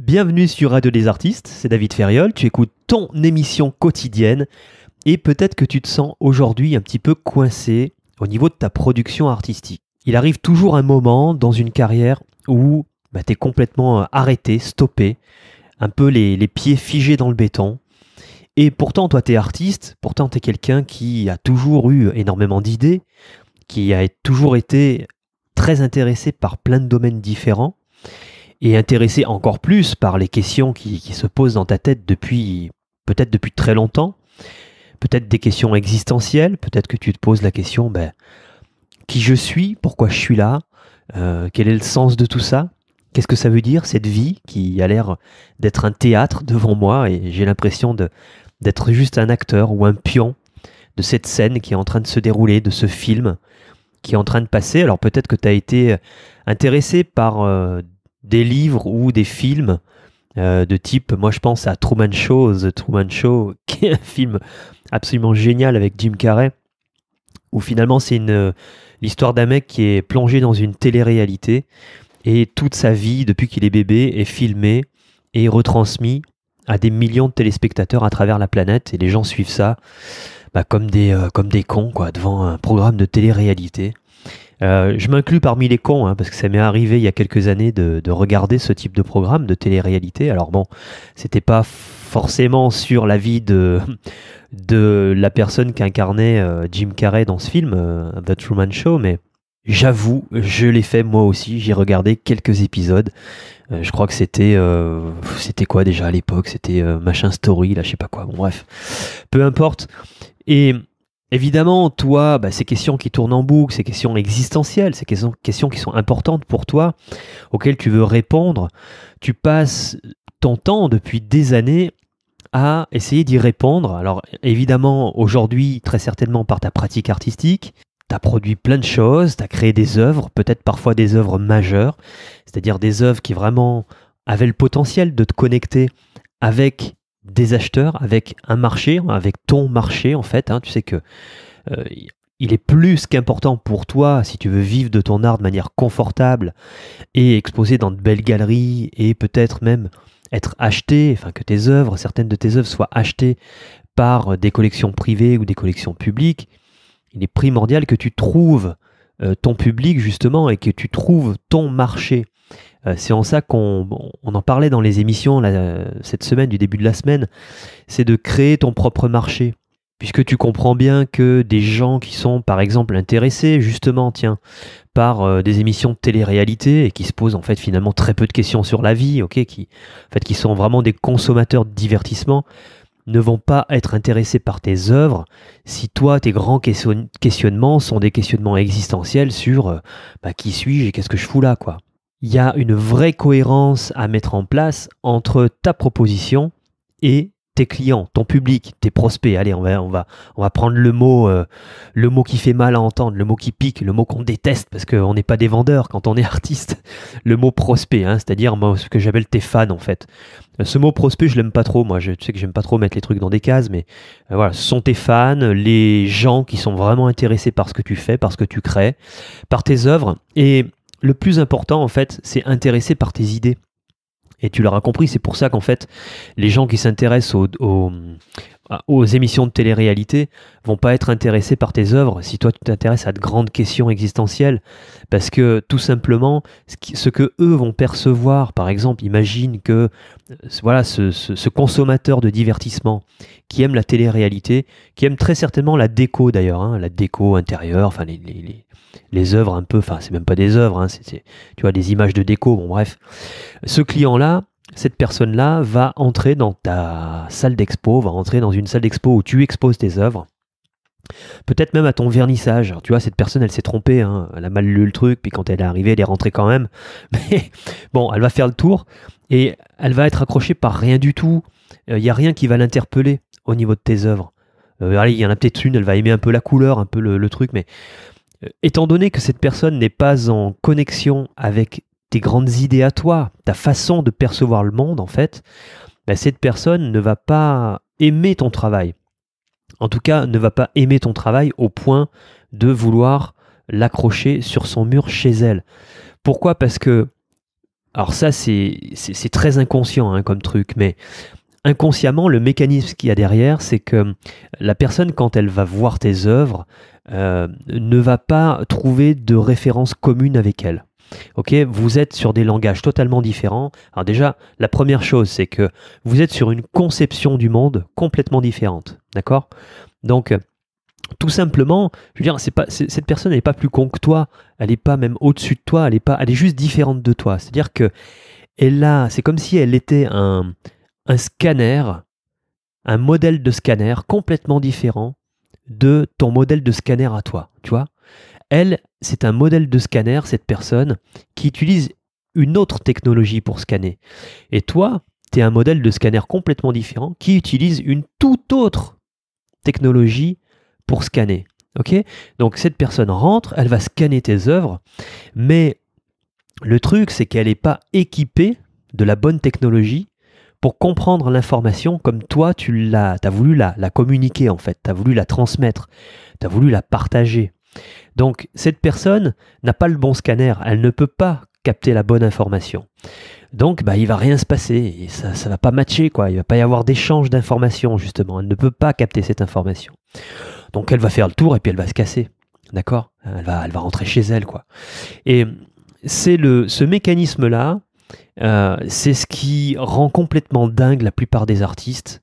Bienvenue sur Radio des Artistes, c'est David Ferriol, tu écoutes ton émission quotidienne et peut-être que tu te sens aujourd'hui un petit peu coincé au niveau de ta production artistique. Il arrive toujours un moment dans une carrière où bah, tu es complètement euh, arrêté, stoppé, un peu les, pieds figés dans le béton. Et pourtant, toi, tu es artiste, pourtant, tu es quelqu'un qui a toujours eu énormément d'idées, qui a toujours été très intéressé par plein de domaines différents et intéressé encore plus par les questions qui, se posent dans ta tête depuis peut-être depuis très longtemps, peut-être des questions existentielles, peut-être que tu te poses la question ben, qui je suis, pourquoi je suis là, euh, quel est le sens de tout ça, qu'est-ce que ça veut dire cette vie qui a l'air d'être un théâtre devant moi et j'ai l'impression d'être juste un acteur ou un pion de cette scène qui est en train de se dérouler, de ce film qui est en train de passer. Alors peut-être que tu as été intéressé par euh, des livres ou des films euh, de type, moi je pense à Truman Show, The Truman Show, qui est un film absolument génial avec Jim Carrey, où finalement c'est euh, l'histoire d'un mec qui est plongé dans une télé-réalité et toute sa vie depuis qu'il est bébé est filmée et retransmise à des millions de téléspectateurs à travers la planète et les gens suivent ça bah, comme des euh, comme des cons quoi devant un programme de télé-réalité. Euh, je m'inclus parmi les cons, hein, parce que ça m'est arrivé il y a quelques années de, regarder ce type de programme de télé-réalité. Alors bon, c'était pas forcément sur la vie de, de la personne qu'incarnait euh, Jim Carrey dans ce film, euh, The Truman Show, mais j'avoue, je l'ai fait moi aussi. J'ai regardé quelques épisodes. je crois que c'était c'était quoi déjà à l'époque C'était machin story, là, je sais pas quoi. Bon, bref, peu importe. Et Évidemment, toi, bah, ces questions qui tournent en boucle, ces questions existentielles, ces questions, questions qui sont importantes pour toi, auxquelles tu veux répondre, tu passes ton temps depuis des années à essayer d'y répondre. Alors évidemment, aujourd'hui, très certainement par ta pratique artistique, tu as produit plein de choses, tu as créé des œuvres, peut-être parfois des œuvres majeures, c'est-à-dire des œuvres qui vraiment avaient le potentiel de te connecter avec des acheteurs avec un marché, avec ton marché en fait. Hein. tu sais que euh, il est plus qu'important pour toi si tu veux vivre de ton art de manière confortable et exposer dans de belles galeries et peut-être même être acheté, enfin que tes œuvres, certaines de tes œuvres soient achetées par euh, des collections privées ou des collections publiques. Il est primordial que tu trouves euh, ton public justement et que tu trouves ton marché. Euh, c'est en ça qu'on en parlait dans les émissions euh, cette semaine, du début de la semaine, c'est de créer ton propre marché. Puisque tu comprends bien que des gens qui sont par exemple intéressés justement, tiens, par euh, des émissions de télé-réalité et qui se posent en fait finalement très peu de questions sur la vie, qui, en fait, qui sont vraiment des consommateurs de divertissement, ne vont pas être intéressés par tes œuvres si toi, tes grands questionnements sont des questionnements existentiels sur bah, qui suis-je et qu'est-ce que je fous là, quoi il y a une vraie cohérence à mettre en place entre ta proposition et tes clients, ton public, tes prospects. Allez, on va, on va, on va prendre le mot, euh, le mot qui fait mal à entendre, le mot qui pique, le mot qu'on déteste parce qu'on n'est pas des vendeurs quand on est artiste. Le mot prospect, hein, c'est-à-dire ce que j'appelle tes fans en fait. Euh, ce mot prospect, je l'aime pas trop. Moi, je, tu sais que j'aime pas trop mettre les trucs dans des cases, mais euh, voilà, ce sont tes fans, les gens qui sont vraiment intéressés par ce que tu fais, par ce que tu crées, par tes œuvres et le plus important, en fait, c'est intéresser par tes idées. Et tu l'auras compris, c'est pour ça qu'en fait, les gens qui s'intéressent au ah, aux émissions de télé-réalité vont pas être intéressés par tes œuvres si toi tu t'intéresses à de grandes questions existentielles parce que tout simplement ce, que eux vont percevoir par exemple imagine que euh, voilà ce, consommateur de divertissement qui aime la télé-réalité qui aime très certainement la déco d'ailleurs hein, la déco intérieure enfin les, les, œuvres un peu enfin c'est même pas des œuvres hein, c'est tu vois des images de déco bon bref ce client là cette personne-là va entrer dans ta salle d'expo, va entrer dans une salle d'expo où tu exposes tes œuvres. Peut-être même à ton vernissage. tu vois, cette personne, elle s'est trompée, hein. elle a mal lu le truc, puis quand elle est arrivée, elle est rentrée quand même. Mais bon, elle va faire le tour et elle va être accrochée par rien du tout. Il euh, y n'y a rien qui va l'interpeller au niveau de tes œuvres. Euh, il y en a peut-être une, elle va aimer un peu la couleur, un peu le, truc, mais euh, étant donné que cette personne n'est pas en connexion avec tes grandes idées à toi, ta façon de percevoir le monde, en fait, ben, cette personne ne va pas aimer ton travail. En tout cas, ne va pas aimer ton travail au point de vouloir l'accrocher sur son mur chez elle. Pourquoi Parce que, alors ça c'est, très inconscient hein, comme truc, mais inconsciemment, le mécanisme qu'il y a derrière, c'est que la personne, quand elle va voir tes œuvres, euh, ne va pas trouver de référence commune avec elle. Ok, vous êtes sur des langages totalement différents. Alors déjà, la première chose, c'est que vous êtes sur une conception du monde complètement différente. D'accord Donc, tout simplement, je veux dire, c'est pas, cette personne n'est pas plus con que toi, elle n'est pas même au-dessus de toi, elle est pas, elle est juste différente de toi. C'est-à-dire que elle c'est comme si elle était un, un scanner, un modèle de scanner complètement différent de ton modèle de scanner à toi. Tu vois Elle, c'est un modèle de scanner, cette personne, qui utilise une autre technologie pour scanner. Et toi, tu es un modèle de scanner complètement différent qui utilise une toute autre technologie pour scanner. ok Donc cette personne rentre, elle va scanner tes œuvres, mais le truc, c'est qu'elle n'est pas équipée de la bonne technologie pour comprendre l'information comme toi, tu l'as, as voulu la, la communiquer en fait, tu as voulu la transmettre, tu as voulu la partager. Donc cette personne n'a pas le bon scanner, elle ne peut pas capter la bonne information. Donc bah, il va rien se passer, ça ne va pas matcher, quoi. il va pas y avoir d'échange d'informations justement, elle ne peut pas capter cette information. Donc elle va faire le tour et puis elle va se casser. D'accord elle va, elle va rentrer chez elle. quoi. Et c'est le, ce mécanisme-là, euh, c'est ce qui rend complètement dingue la plupart des artistes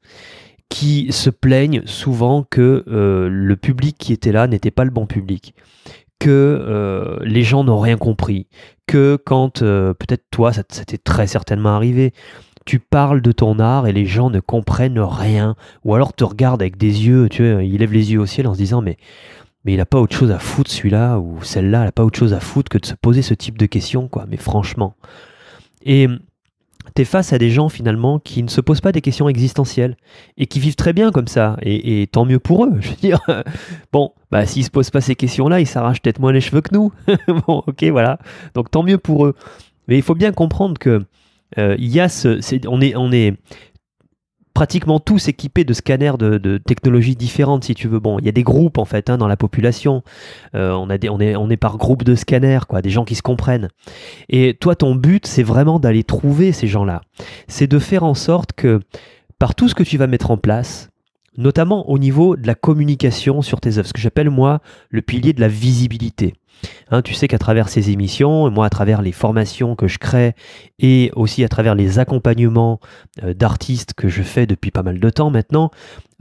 qui se plaignent souvent que euh, le public qui était là n'était pas le bon public, que euh, les gens n'ont rien compris, que quand, euh, peut-être toi, ça t'est très certainement arrivé, tu parles de ton art et les gens ne comprennent rien, ou alors te regardent avec des yeux, tu vois, ils lèvent les yeux au ciel en se disant mais, mais il n'a pas autre chose à foutre celui-là, ou celle-là, elle n'a pas autre chose à foutre que de se poser ce type de questions, quoi, mais franchement. Et t'es face à des gens finalement qui ne se posent pas des questions existentielles et qui vivent très bien comme ça. Et, tant mieux pour eux. Je veux dire, bon, bah s'ils se posent pas ces questions-là, ils s'arrachent peut-être moins les cheveux que nous. bon, ok, voilà. Donc tant mieux pour eux. Mais il faut bien comprendre que euh, il y a ce, on est, on est pratiquement tous équipés de scanners de, technologies différentes, si tu veux. Bon, il y a des groupes en fait hein, dans la population. Euh, on, a on, est, on est par groupe de scanners, quoi, des gens qui se comprennent. Et toi, ton but, c'est vraiment d'aller trouver ces gens-là. C'est de faire en sorte que par tout ce que tu vas mettre en place, notamment au niveau de la communication sur tes œuvres, ce que j'appelle moi le pilier de la visibilité. Hein, tu sais qu'à travers ces émissions, moi à travers les formations que je crée et aussi à travers les accompagnements euh, d'artistes que je fais depuis pas mal de temps maintenant,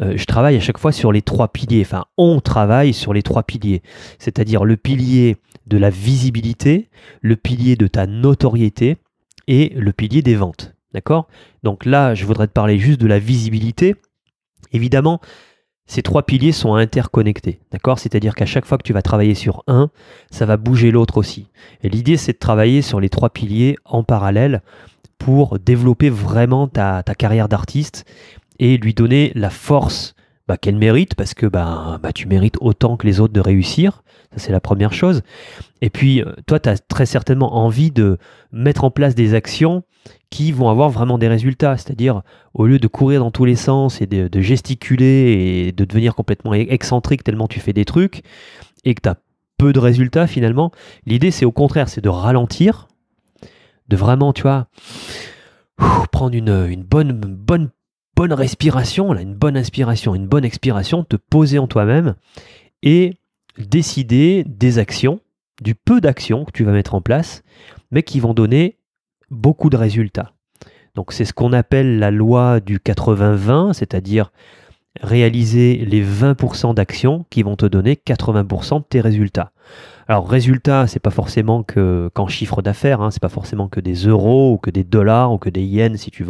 euh, je travaille à chaque fois sur les trois piliers. Enfin, on travaille sur les trois piliers. C'est-à-dire le pilier de la visibilité, le pilier de ta notoriété et le pilier des ventes. D'accord Donc là, je voudrais te parler juste de la visibilité. Évidemment, ces trois piliers sont interconnectés, d'accord C'est-à-dire qu'à chaque fois que tu vas travailler sur un, ça va bouger l'autre aussi. Et l'idée, c'est de travailler sur les trois piliers en parallèle pour développer vraiment ta, carrière d'artiste et lui donner la force bah, qu'elle mérite, parce que bah, bah, tu mérites autant que les autres de réussir. Ça, c'est la première chose. Et puis, euh, toi, tu as très certainement envie de mettre en place des actions qui vont avoir vraiment des résultats. C'est-à-dire, au lieu de courir dans tous les sens et de, gesticuler et de devenir complètement e-, excentrique tellement tu fais des trucs et que tu as peu de résultats finalement, l'idée c'est au contraire, c'est de ralentir, de vraiment, tu vois, prendre une, une bonne, bonne, bonne respiration, là, une bonne inspiration, une bonne expiration, te poser en toi-même et décider des actions, du peu d'actions que tu vas mettre en place, mais qui vont donner beaucoup de résultats. Donc c'est ce qu'on appelle la loi du 80-20, c'est-à-dire réaliser les 20% d'actions qui vont te donner 80% de tes résultats. Alors résultat, c'est pas forcément que qu'en chiffre d'affaires, hein, c'est pas forcément que des euros ou que des dollars ou que des yens si tu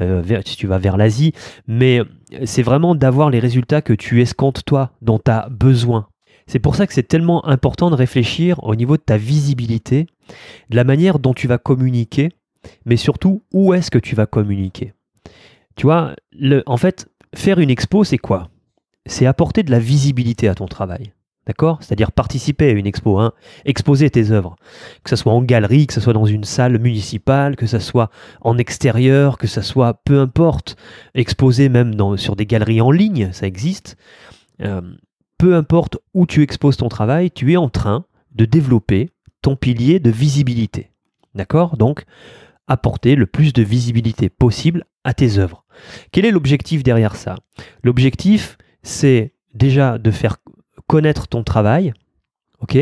euh, si tu vas vers l'Asie, mais c'est vraiment d'avoir les résultats que tu escomptes toi, dont tu as besoin c'est pour ça que c'est tellement important de réfléchir au niveau de ta visibilité, de la manière dont tu vas communiquer, mais surtout où est-ce que tu vas communiquer. Tu vois, le, en fait, faire une expo, c'est quoi C'est apporter de la visibilité à ton travail. D'accord C'est-à-dire participer à une expo, hein, exposer tes œuvres. Que ce soit en galerie, que ce soit dans une salle municipale, que ce soit en extérieur, que ce soit peu importe, exposer même sur des galeries en ligne, ça existe. Euh, peu importe où tu exposes ton travail, tu es en train de développer ton pilier de visibilité. D'accord Donc, apporter le plus de visibilité possible à tes œuvres. Quel est l'objectif derrière ça L'objectif, c'est déjà de faire connaître ton travail, ok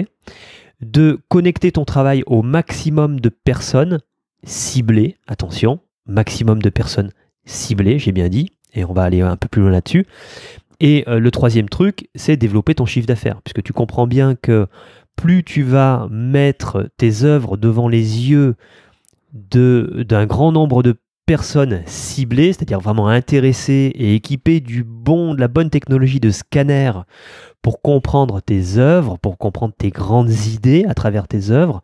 de connecter ton travail au maximum de personnes ciblées, attention, maximum de personnes ciblées, j'ai bien dit, et on va aller un peu plus loin là-dessus, et euh, le troisième truc, c'est développer ton chiffre d'affaires, puisque tu comprends bien que plus tu vas mettre tes œuvres devant les yeux d'un grand nombre de personnes ciblées, c'est-à-dire vraiment intéressées et équipées du bon, de la bonne technologie de scanner pour comprendre tes œuvres, pour comprendre tes grandes idées à travers tes œuvres,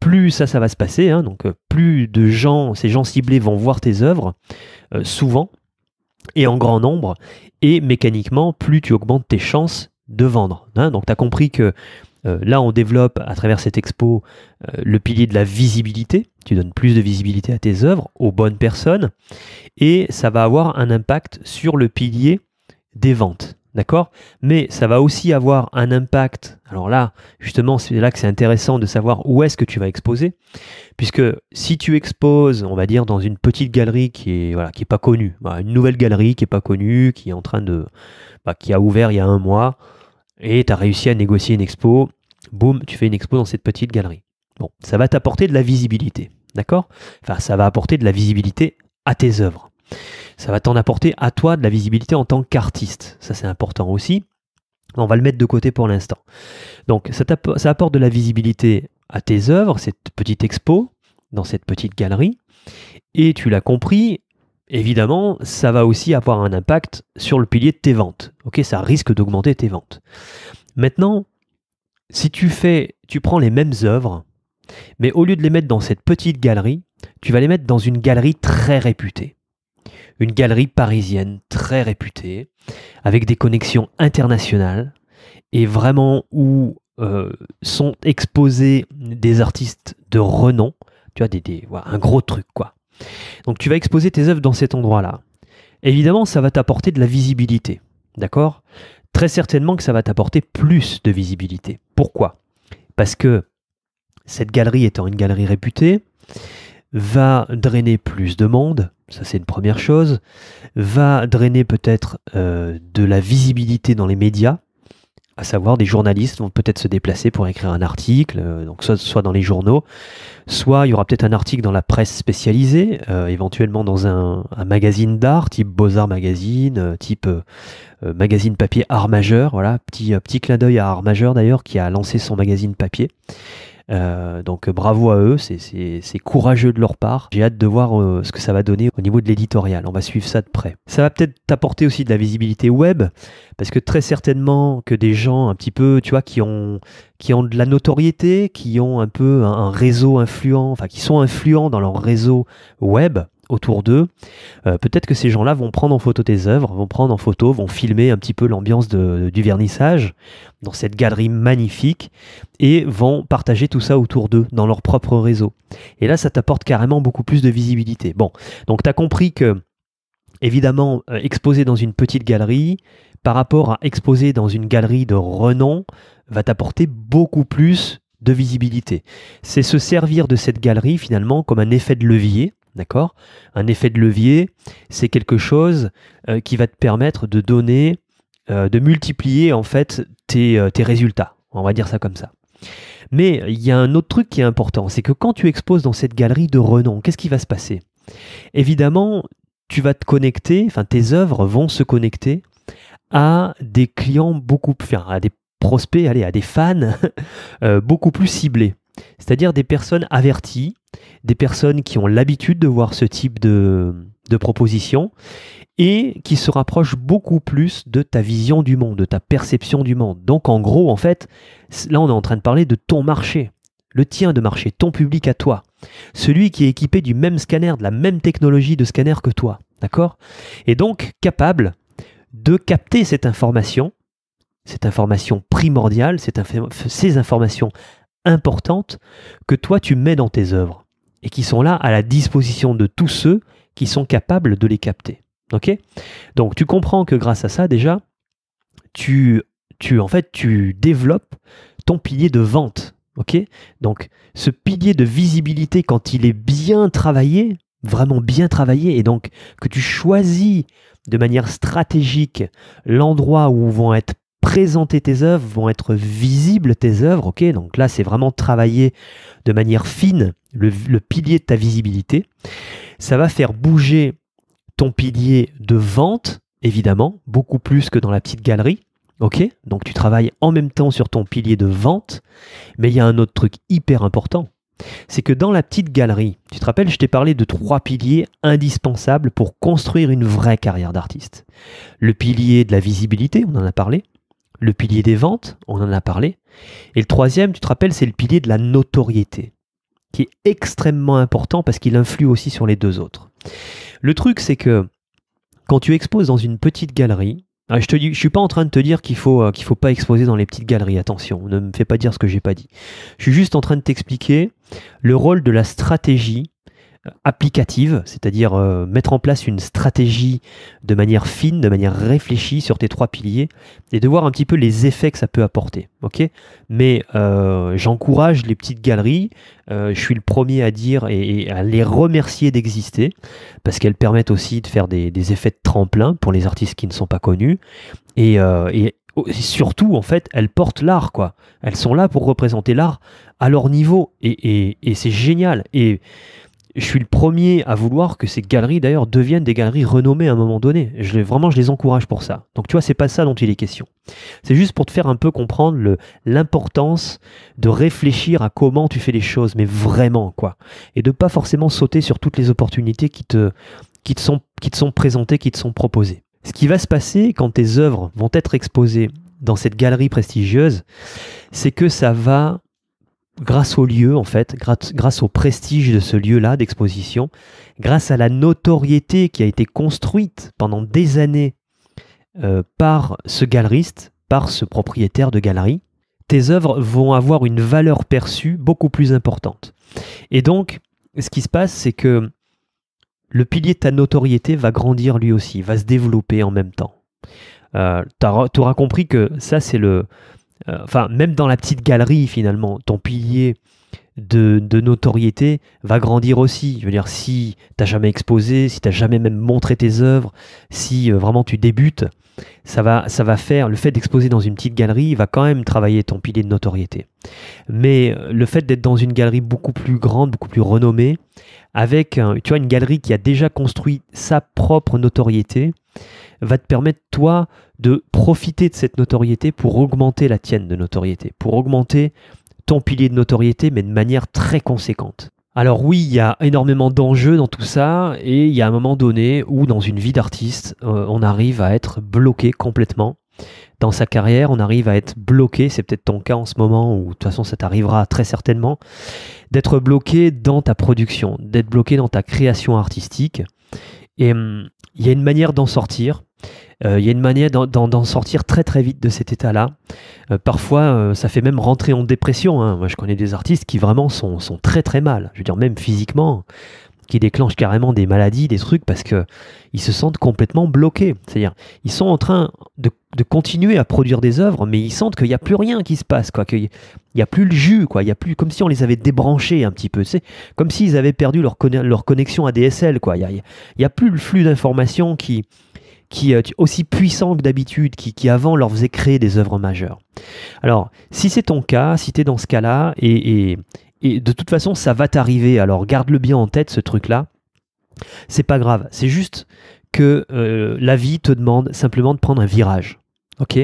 plus ça, ça va se passer. Hein. donc, euh, plus de gens, ces gens ciblés vont voir tes œuvres, euh, souvent, et en grand nombre. Et mécaniquement, plus tu augmentes tes chances de vendre. Hein. Donc tu as compris que euh, là, on développe à travers cette expo euh, le pilier de la visibilité. Tu donnes plus de visibilité à tes œuvres, aux bonnes personnes. Et ça va avoir un impact sur le pilier des ventes. D'accord Mais ça va aussi avoir un impact. Alors là, justement, c'est là que c'est intéressant de savoir où est-ce que tu vas exposer. Puisque si tu exposes, on va dire, dans une petite galerie qui est, voilà, qui est pas connue, bah, une nouvelle galerie qui est pas connue, qui est en train de. Bah, qui a ouvert il y a un mois, et tu as réussi à négocier une expo, boum, tu fais une expo dans cette petite galerie. Bon, ça va t'apporter de la visibilité. D'accord Enfin, ça va apporter de la visibilité à tes œuvres. Ça va t'en apporter à toi de la visibilité en tant qu'artiste. Ça, c'est important aussi. On va le mettre de côté pour l'instant. Donc, ça, apporte de la visibilité à tes œuvres, cette petite expo, dans cette petite galerie. Et tu l'as compris, évidemment, ça va aussi avoir un impact sur le pilier de tes ventes. ça risque d'augmenter tes ventes. Maintenant, si tu fais, tu prends les mêmes œuvres, mais au lieu de les mettre dans cette petite galerie, tu vas les mettre dans une galerie très réputée une galerie parisienne très réputée, avec des connexions internationales, et vraiment où euh, sont exposés des artistes de renom, tu vois, des, voilà, un gros truc, quoi. Donc tu vas exposer tes œuvres dans cet endroit-là. Évidemment, ça va t'apporter de la visibilité, d'accord Très certainement que ça va t'apporter plus de visibilité. Pourquoi Parce que cette galerie étant une galerie réputée, va drainer plus de monde, ça c'est une première chose, va drainer peut-être euh, de la visibilité dans les médias, à savoir des journalistes vont peut-être se déplacer pour écrire un article, euh, donc soit, soit, dans les journaux, soit il y aura peut-être un article dans la presse spécialisée, euh, éventuellement dans un, magazine d'art, type Beaux-Arts Magazine, type magazine papier Art Majeur, voilà, petit, petit clin d'œil à Art Majeur d'ailleurs, qui a lancé son magazine papier. Euh, donc bravo à eux, c'est courageux de leur part. J'ai hâte de voir euh, ce que ça va donner au niveau de l'éditorial. On va suivre ça de près. Ça va peut-être t'apporter aussi de la visibilité web, parce que très certainement que des gens un petit peu, tu vois, qui ont, qui ont de la notoriété, qui ont un peu un réseau influent, enfin qui sont influents dans leur réseau web, autour d'eux, euh, peut-être que ces gens-là vont prendre en photo tes œuvres, vont prendre en photo, vont filmer un petit peu l'ambiance du vernissage dans cette galerie magnifique et vont partager tout ça autour d'eux dans leur propre réseau. Et là, ça t'apporte carrément beaucoup plus de visibilité. Bon, donc tu as compris que, évidemment, euh, exposer dans une petite galerie, par rapport à exposer dans une galerie de renom, va t'apporter beaucoup plus de visibilité. C'est se servir de cette galerie finalement comme un effet de levier D'accord Un effet de levier, c'est quelque chose euh, qui va te permettre de donner, euh, de multiplier en fait tes, euh, tes, résultats. On va dire ça comme ça. Mais il y a un autre truc qui est important, c'est que quand tu exposes dans cette galerie de renom, qu'est-ce qui va se passer Évidemment, tu vas te connecter, enfin tes œuvres vont se connecter à des clients beaucoup, enfin à des prospects, allez, à des fans beaucoup plus ciblés. C'est-à-dire des personnes averties, des personnes qui ont l'habitude de voir ce type de, de proposition et qui se rapprochent beaucoup plus de ta vision du monde, de ta perception du monde. Donc en gros, en fait, là on est en train de parler de ton marché, le tien de marché, ton public à toi, celui qui est équipé du même scanner, de la même technologie de scanner que toi, d'accord Et donc capable de capter cette information, cette information primordiale, ces informations importantes que toi tu mets dans tes œuvres et qui sont là à la disposition de tous ceux qui sont capables de les capter. Ok Donc tu comprends que grâce à ça déjà, tu, tu en fait tu développes ton pilier de vente. Ok Donc ce pilier de visibilité quand il est bien travaillé, vraiment bien travaillé, et donc que tu choisis de manière stratégique l'endroit où vont être présenter tes œuvres, vont être visibles tes œuvres. Ok, donc là, c'est vraiment travailler de manière fine le, pilier de ta visibilité. Ça va faire bouger ton pilier de vente, évidemment, beaucoup plus que dans la petite galerie. Ok, donc tu travailles en même temps sur ton pilier de vente, mais il y a un autre truc hyper important. C'est que dans la petite galerie, tu te rappelles, je t'ai parlé de trois piliers indispensables pour construire une vraie carrière d'artiste. Le pilier de la visibilité, on en a parlé le pilier des ventes, on en a parlé. Et le troisième, tu te rappelles, c'est le pilier de la notoriété, qui est extrêmement important parce qu'il influe aussi sur les deux autres. Le truc, c'est que quand tu exposes dans une petite galerie, ah, je ne je suis pas en train de te dire qu'il faut euh, qu'il faut pas exposer dans les petites galeries. Attention, ne me fais pas dire ce que j'ai pas dit. Je suis juste en train de t'expliquer le rôle de la stratégie applicative, c'est-à-dire euh, mettre en place une stratégie de manière fine, de manière réfléchie sur tes trois piliers et de voir un petit peu les effets que ça peut apporter. ok Mais euh, j'encourage les petites galeries, euh, je suis le premier à dire et, à les remercier d'exister parce qu'elles permettent aussi de faire des, effets de tremplin pour les artistes qui ne sont pas connus et, surtout, en fait, elles portent l'art, quoi. Elles sont là pour représenter l'art à leur niveau. Et, c'est génial je suis le premier à vouloir que ces galeries d'ailleurs deviennent des galeries renommées à un moment donné. Je, vraiment, je les encourage pour ça. Donc tu vois, c'est pas ça dont il est question. C'est juste pour te faire un peu comprendre l'importance de réfléchir à comment tu fais les choses, mais vraiment quoi, et de pas forcément sauter sur toutes les opportunités qui te qui sont qui te sont présentées, qui te sont proposées. Ce qui va se passer quand tes œuvres vont être exposées dans cette galerie prestigieuse, c'est que ça va grâce au lieu en fait, grâce, au prestige de ce lieu-là d'exposition, grâce à la notoriété qui a été construite pendant des années euh, par ce galeriste, par ce propriétaire de galerie, tes œuvres vont avoir une valeur perçue beaucoup plus importante. Et donc, ce qui se passe, c'est que le pilier de ta notoriété va grandir lui aussi, va se développer en même temps. Euh, tu auras compris que ça, c'est le, euh, enfin, même dans la petite galerie, finalement, ton pilier de, notoriété va grandir aussi. Je veux dire, si tu n'as jamais exposé, si tu n'as jamais même montré tes œuvres, si euh, vraiment tu débutes, ça va, ça va faire, le fait d'exposer dans une petite galerie va quand même travailler ton pilier de notoriété. Mais euh, le fait d'être dans une galerie beaucoup plus grande, beaucoup plus renommée, avec, tu vois, une galerie qui a déjà construit sa propre notoriété, va te permettre, toi, de profiter de cette notoriété pour augmenter la tienne de notoriété, pour augmenter ton pilier de notoriété, mais de manière très conséquente. Alors oui, il y a énormément d'enjeux dans tout ça, et il y a un moment donné où dans une vie d'artiste, euh, on arrive à être bloqué complètement. Dans sa carrière, on arrive à être bloqué, c'est peut-être ton cas en ce moment, ou de toute façon ça t'arrivera très certainement, d'être bloqué dans ta production, d'être bloqué dans ta création artistique. Et hum, il y a une manière d'en sortir, euh, il y a une manière d'en sortir très très vite de cet état-là. Euh, parfois, euh, ça fait même rentrer en dépression. Hein. Moi, je connais des artistes qui vraiment sont, sont très très mal. Je veux dire, même physiquement qui déclenchent carrément des maladies, des trucs, parce que ils se sentent complètement bloqués. C'est-à-dire, ils sont en train de, de, continuer à produire des œuvres, mais ils sentent qu'il n'y a plus rien qui se passe, quoi. Qu'il n'y a plus le jus, quoi. Il y a plus, comme si on les avait débranchés un petit peu. C'est comme s'ils avaient perdu leur, leur connexion DSL quoi. Il n'y a, a, plus le flux d'informations qui, qui est euh, aussi puissant que d'habitude, qui, avant leur faisait créer des œuvres majeures. Alors, si c'est ton cas, si tu es dans ce cas-là, et, et, de toute façon, ça va t'arriver, alors garde-le bien en tête, ce truc-là, c'est pas grave, c'est juste que euh, la vie te demande simplement de prendre un virage. Ok,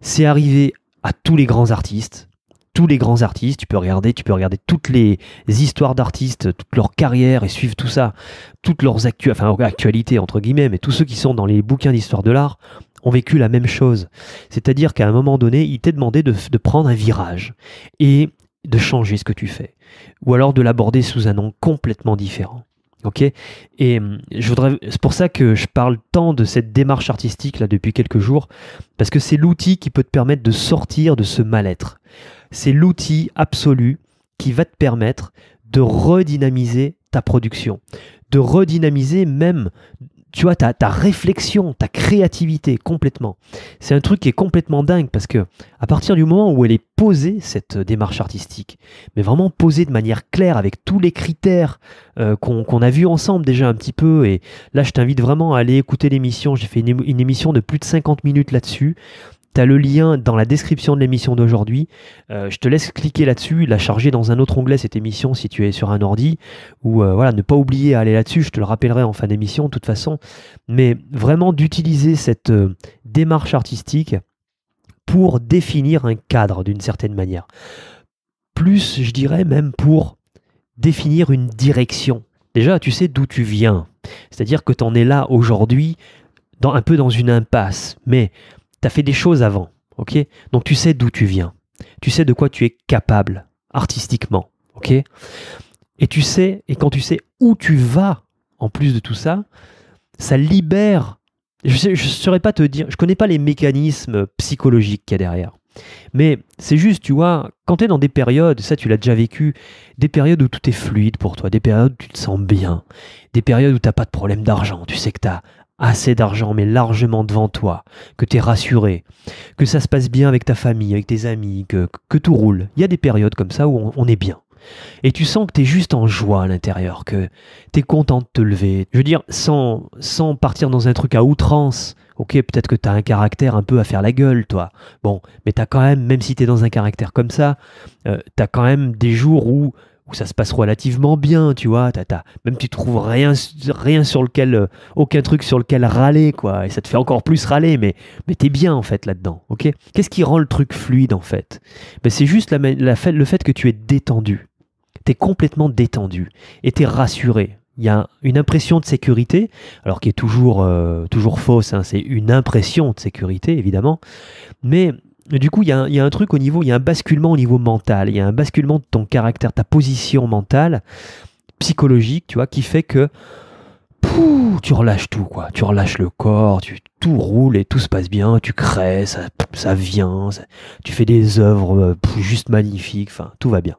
c'est arrivé à tous les grands artistes, tous les grands artistes, tu peux regarder, tu peux regarder toutes les histoires d'artistes, toutes leurs carrières et suivre tout ça, toutes leurs actu enfin, actualités entre guillemets, mais tous ceux qui sont dans les bouquins d'histoire de l'art ont vécu la même chose. C'est-à-dire qu'à un moment donné, il t'est demandé de, prendre un virage et de changer ce que tu fais, ou alors de l'aborder sous un nom complètement différent. Ok, et hum, je voudrais, c'est pour ça que je parle tant de cette démarche artistique là depuis quelques jours, parce que c'est l'outil qui peut te permettre de sortir de ce mal-être. C'est l'outil absolu qui va te permettre de redynamiser ta production, de redynamiser même tu vois, ta, réflexion, ta créativité complètement. C'est un truc qui est complètement dingue parce que à partir du moment où elle est posée, cette démarche artistique, mais vraiment posée de manière claire avec tous les critères euh, qu'on a vus ensemble déjà un petit peu, et là je t'invite vraiment à aller écouter l'émission, j'ai fait une émission de plus de 50 minutes là-dessus tu as le lien dans la description de l'émission d'aujourd'hui. Euh, je te laisse cliquer là-dessus, la charger dans un autre onglet cette émission si tu es sur un ordi. Ou euh, voilà, ne pas oublier à aller là-dessus, je te le rappellerai en fin d'émission de toute façon. Mais vraiment d'utiliser cette euh, démarche artistique pour définir un cadre d'une certaine manière. Plus, je dirais même pour définir une direction. Déjà, tu sais d'où tu viens. C'est-à-dire que tu en es là aujourd'hui dans, un peu dans une impasse. Mais tu as fait des choses avant, ok Donc tu sais d'où tu viens, tu sais de quoi tu es capable artistiquement, ok Et tu sais, et quand tu sais où tu vas, en plus de tout ça, ça libère. Je ne saurais pas te dire, je connais pas les mécanismes psychologiques qu'il y a derrière. Mais c'est juste, tu vois, quand tu es dans des périodes, ça tu l'as déjà vécu, des périodes où tout est fluide pour toi, des périodes où tu te sens bien, des périodes où tu n'as pas de problème d'argent, tu sais que tu as assez d'argent, mais largement devant toi, que tu es rassuré, que ça se passe bien avec ta famille, avec tes amis, que, que tout roule. Il y a des périodes comme ça où on, est bien. Et tu sens que tu es juste en joie à l'intérieur, que tu es content de te lever. Je veux dire, sans, sans partir dans un truc à outrance. Ok, peut-être que tu as un caractère un peu à faire la gueule, toi. Bon, mais tu as quand même, même si tu es dans un caractère comme ça, euh, tu as quand même des jours où où ça se passe relativement bien, tu vois. même tu trouves rien, rien sur lequel, euh, aucun truc sur lequel râler, quoi. Et ça te fait encore plus râler, mais, mais t'es bien en fait là-dedans, ok Qu'est-ce qui rend le truc fluide en fait ben, C'est juste le fait que tu es détendu. T'es complètement détendu et t'es rassuré. Il y a une impression de sécurité, alors qui est toujours, euh, toujours fausse, hein, c'est une impression de sécurité évidemment, mais du coup, il y, a un truc au niveau, il y a un basculement au niveau mental, il y a un basculement de ton caractère, ta position mentale, psychologique, tu vois, qui fait que pouh, tu relâches tout, quoi. Tu relâches le corps, tu, tout roule et tout se passe bien, tu crées, ça, ça vient, tu fais des œuvres euh, juste magnifiques, enfin, tout va bien.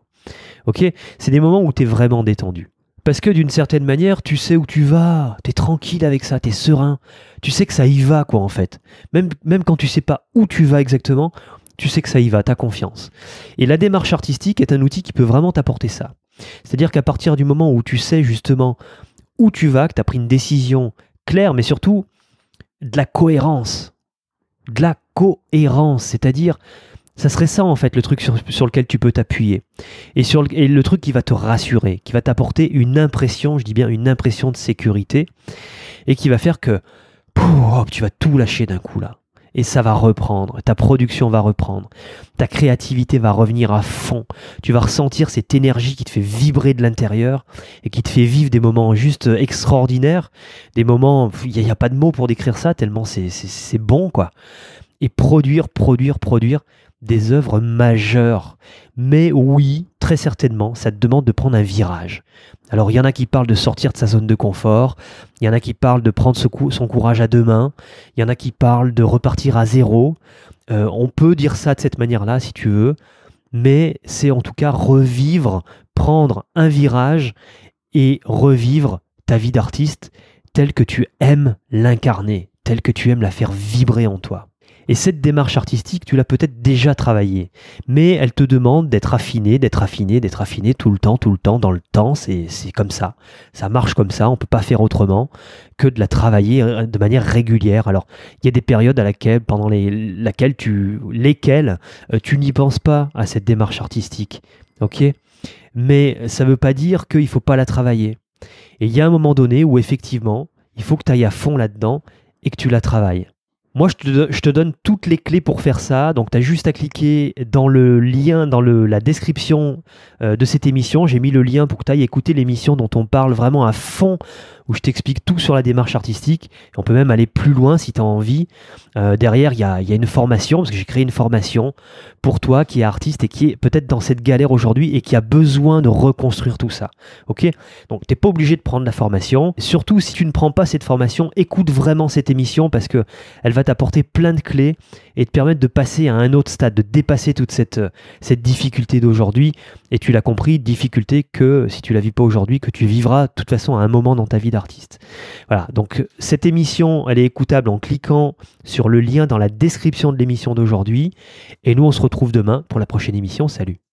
Ok C'est des moments où tu es vraiment détendu. Parce que d'une certaine manière, tu sais où tu vas, tu es tranquille avec ça, t'es serein, tu sais que ça y va, quoi, en fait. Même, même quand tu sais pas où tu vas exactement, tu sais que ça y va, Ta confiance. Et la démarche artistique est un outil qui peut vraiment t'apporter ça. C'est-à-dire qu'à partir du moment où tu sais justement où tu vas, que tu as pris une décision claire, mais surtout de la cohérence. De la cohérence, c'est-à-dire ça serait ça en fait le truc sur, lequel tu peux t'appuyer. Et, sur le, truc qui va te rassurer, qui va t'apporter une impression, je dis bien une impression de sécurité, et qui va faire que tu vas tout lâcher d'un coup là. Et ça va reprendre, ta production va reprendre, ta créativité va revenir à fond, tu vas ressentir cette énergie qui te fait vibrer de l'intérieur et qui te fait vivre des moments juste euh, extraordinaires, des moments, il n'y a, pas de mots pour décrire ça, tellement c'est bon quoi. Et produire, produire, produire, des œuvres majeures. Mais oui, très certainement, ça te demande de prendre un virage. Alors il y en a qui parlent de sortir de sa zone de confort, il y en a qui parlent de prendre son courage à deux mains, il y en a qui parlent de repartir à zéro. Euh, on peut dire ça de cette manière-là si tu veux, mais c'est en tout cas revivre, prendre un virage et revivre ta vie d'artiste telle que tu aimes l'incarner, telle que tu aimes la faire vibrer en toi. Et cette démarche artistique, tu l'as peut-être déjà travaillée, mais elle te demande d'être affiné, d'être affiné, d'être affiné tout le temps, tout le temps, dans le temps. C'est comme ça. Ça marche comme ça. On ne peut pas faire autrement que de la travailler euh, de manière régulière. Alors, il y a des périodes à laquelle, pendant les, laquelle tu, lesquelles euh, tu n'y penses pas à cette démarche artistique. Ok Mais ça ne veut pas dire qu'il ne faut pas la travailler. Et il y a un moment donné où effectivement, il faut que tu ailles à fond là-dedans et que tu la travailles. Moi, je te, donne toutes les clés pour faire ça. Donc, tu as juste à cliquer dans le lien, dans la description euh, de cette émission. J'ai mis le lien pour que tu ailles écouter l'émission dont on parle vraiment à fond où je t'explique tout sur la démarche artistique. On peut même aller plus loin si tu as envie. Euh, derrière, il y a, une formation, parce que j'ai créé une formation pour toi qui est artiste et qui est peut-être dans cette galère aujourd'hui et qui a besoin de reconstruire tout ça. Ok Donc, tu n'es pas obligé de prendre la formation. Surtout, si tu ne prends pas cette formation, écoute vraiment cette émission parce que elle va t'apporter plein de clés et te permettre de passer à un autre stade, de dépasser toute cette, cette difficulté d'aujourd'hui. Et tu l'as compris, difficulté que, si tu la vis pas aujourd'hui, que tu vivras de toute façon à un moment dans ta vie artistes. Voilà, donc euh, cette émission, elle est écoutable en cliquant sur le lien dans la description de l'émission d'aujourd'hui. Et nous, on se retrouve demain pour la prochaine émission. Salut